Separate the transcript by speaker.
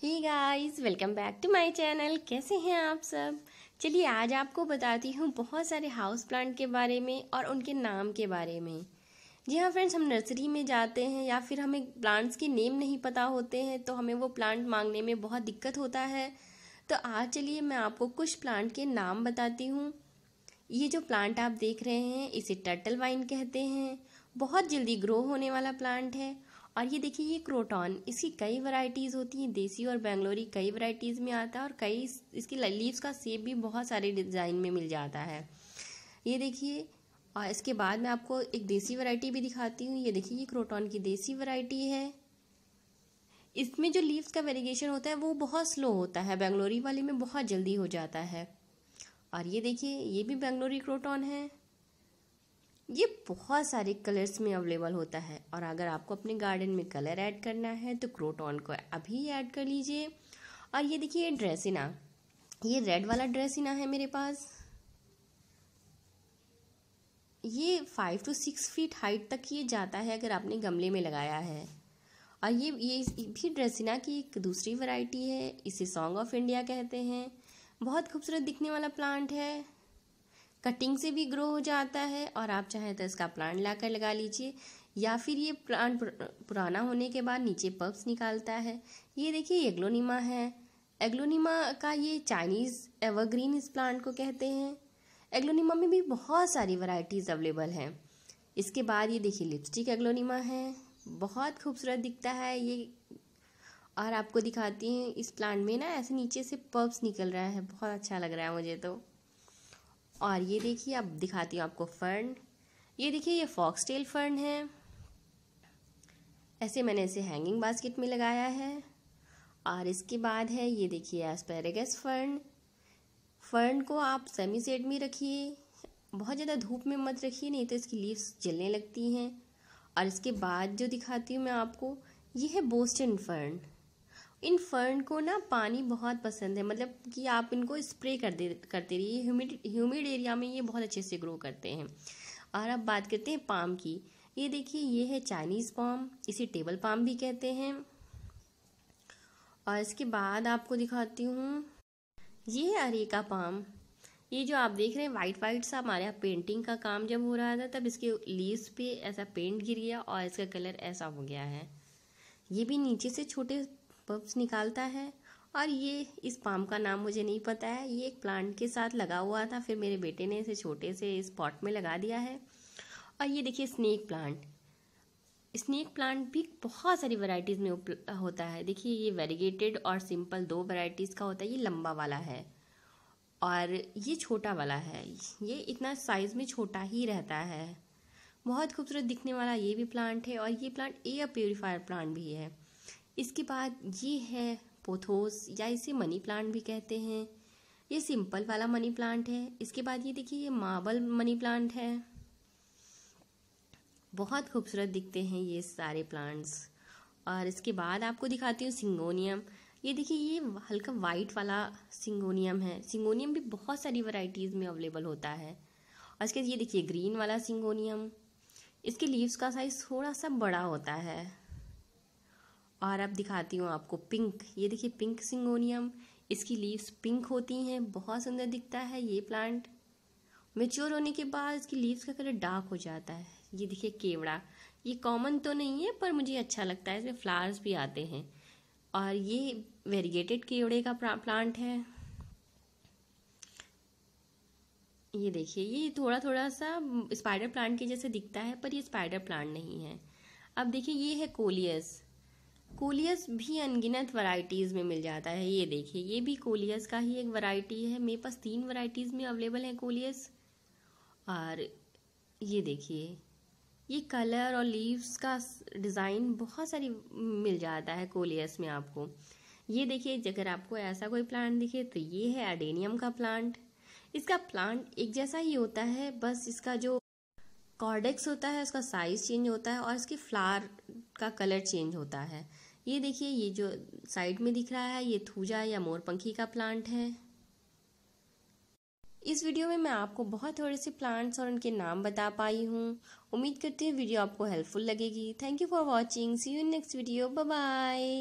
Speaker 1: he guys welcome back to my channel कैसे हैं आप सब चलिए आज आपको बताती हूँ बहुत सारे हाउस प्लांट के बारे में और उनके नाम के बारे में जी हाँ फ्रेंड्स हम नर्सरी में जाते हैं या फिर हमें प्लांट्स के नेम नहीं पता होते हैं तो हमें वो प्लांट मांगने में बहुत दिक्कत होता है तो आज चलिए मैं आपको कुछ प्लांट के नाम बताती हूँ ये जो प्लांट आप देख रहे हैं इसे टर्टल वाइन कहते हैं बहुत जल्दी ग्रो होने वाला प्लांट है और ये देखिए ये क्रोटॉन इसकी कई वैरायटीज़ होती हैं देसी और बेंगलोरी कई वराइटीज़ में आता है और कई इसकी लीव्स का सेप भी बहुत सारे डिज़ाइन में मिल जाता है ये देखिए और इसके बाद मैं आपको एक देसी वैरायटी भी दिखाती हूँ ये देखिए ये क्रोटॉन की देसी वैरायटी है इसमें जो लीव्स का वेरिएशन होता है वो बहुत स्लो होता है बेंगलोरी वाले में बहुत जल्दी हो जाता है और ये देखिए ये भी बेंगलोरी क्रोटॉन है ये बहुत सारे कलर्स में अवेलेबल होता है और अगर आपको अपने गार्डन में कलर ऐड करना है तो क्रोटॉन को अभी ऐड कर लीजिए और ये देखिए ड्रेसिना ये रेड वाला ड्रेसिना है मेरे पास ये five two six feet height तक ये जाता है अगर आपने गमले में लगाया है और ये ये भी ड्रेसिना की एक दूसरी वैरायटी है इसे सॉन्ग ऑफ इंडिया कहते हैं बहुत खूबसूरत दिखने वाला प्लांट है कटिंग से भी ग्रो हो जाता है और आप चाहें तो इसका प्लांट लाकर लगा लीजिए या फिर ये प्लांट पुराना होने के बाद नीचे पब्स निकालता है ये देखिए एग्लोनिमा है एग्लोनिमा का ये चाइनीज़ एवरग्रीन इस प्लांट को कहते हैं एग्लोनिमा में भी बहुत सारी वैरायटीज़ अवेलेबल हैं इसके बाद ये देखिए लिपस्टिक एग्लोनिमा है बहुत खूबसूरत दिखता है ये और आपको दिखाती हैं इस प्लांट में ना ऐसे नीचे से पर्ब्स निकल रहा है बहुत अच्छा लग रहा है मुझे तो और ये देखिए अब दिखाती हूँ आपको फर्न ये देखिए ये फॉक्स टेल फर्न है ऐसे मैंने इसे हैंगिंग बास्केट में लगाया है और इसके बाद है ये देखिए एस्पेरेगस फर्न फर्न को आप सेमी सेड में रखिए बहुत ज़्यादा धूप में मत रखिए नहीं तो इसकी लीव्स जलने लगती हैं और इसके बाद जो दिखाती हूँ मैं आपको ये है बोस्टन फर्न इन फर्न को ना पानी बहुत पसंद है मतलब कि आप इनको स्प्रे कर दे करते रहिए ह्यूमिड ह्यूमिड एरिया में ये बहुत अच्छे से ग्रो करते हैं और अब बात करते हैं पाम की ये देखिए ये है चाइनीज़ पाम इसे टेबल पाम भी कहते हैं और इसके बाद आपको दिखाती हूँ ये है अरेका पाम ये जो आप देख रहे हैं वाइट वाइट सा हमारे यहाँ पेंटिंग का काम जब हो रहा था तब इसके लीव्स पे ऐसा पेंट गिर गया और इसका कलर ऐसा हो गया है ये भी नीचे से छोटे पप्स निकालता है और ये इस पाम का नाम मुझे नहीं पता है ये एक प्लांट के साथ लगा हुआ था फिर मेरे बेटे ने इसे छोटे से इस पॉट में लगा दिया है और ये देखिए स्नेक प्लांट स्नेक प्लांट भी बहुत सारी वैरायटीज़ में होता है देखिए ये वेरीगेटेड और सिंपल दो वैरायटीज़ का होता है ये लंबा वाला है और ये छोटा वाला है ये इतना साइज़ में छोटा ही रहता है बहुत खूबसूरत दिखने वाला ये भी प्लांट है और ये प्लांट एयर प्योरीफायर प्लांट भी है इसके बाद ये है पोथोस या इसे मनी प्लांट भी कहते हैं ये सिंपल वाला मनी प्लांट है इसके बाद ये देखिए ये मार्बल मनी प्लांट है बहुत खूबसूरत दिखते हैं ये सारे प्लांट्स और इसके बाद आपको दिखाती हूँ सिंगोनियम ये देखिए ये हल्का वाइट वाला सिंगोनियम है सिंगोनियम भी बहुत सारी वैरायटीज़ में अवेलेबल होता है और इसके ये देखिए ग्रीन वाला सिंगोनियम इसके लीव्स का साइज़ थोड़ा सा बड़ा होता है और अब दिखाती हूँ आपको पिंक ये देखिए पिंक सिंगोनियम इसकी लीव्स पिंक होती हैं बहुत सुंदर दिखता है ये प्लांट मेच्योर होने के बाद इसकी लीव्स का कलर डार्क हो जाता है ये देखिए केवड़ा ये कॉमन तो नहीं है पर मुझे अच्छा लगता है इसमें फ्लावर्स भी आते हैं और ये वेरिएटेड केवड़े का प्लांट है ये देखिए ये थोड़ा थोड़ा सा स्पाइडर प्लांट के जैसे दिखता है पर ये स्पाइडर प्लांट नहीं है अब देखिए ये है कोलियस कोलियस भी अनगिनत वराइटीज़ में मिल जाता है ये देखिए ये भी कोलियस का ही एक वराइटी है मेरे पास तीन वराइटीज में अवेलेबल है कोलियस और ये देखिए ये कलर और लीव्स का डिज़ाइन बहुत सारी मिल जाता है कोलियस में आपको ये देखिए अगर आपको ऐसा कोई प्लांट दिखे तो ये है एडेनियम का प्लांट इसका प्लांट एक जैसा ही होता है बस इसका जो कॉर्डेक्स होता है उसका साइज चेंज होता है और इसकी फ्लावर का कलर चेंज होता है ये देखिए ये जो साइड में दिख रहा है ये थूजा या मोरपंखी का प्लांट है इस वीडियो में मैं आपको बहुत थोड़े से प्लांट्स और उनके नाम बता पाई हूँ उम्मीद करती हूँ वीडियो आपको हेल्पफुल लगेगी thank you for watching see you next video bye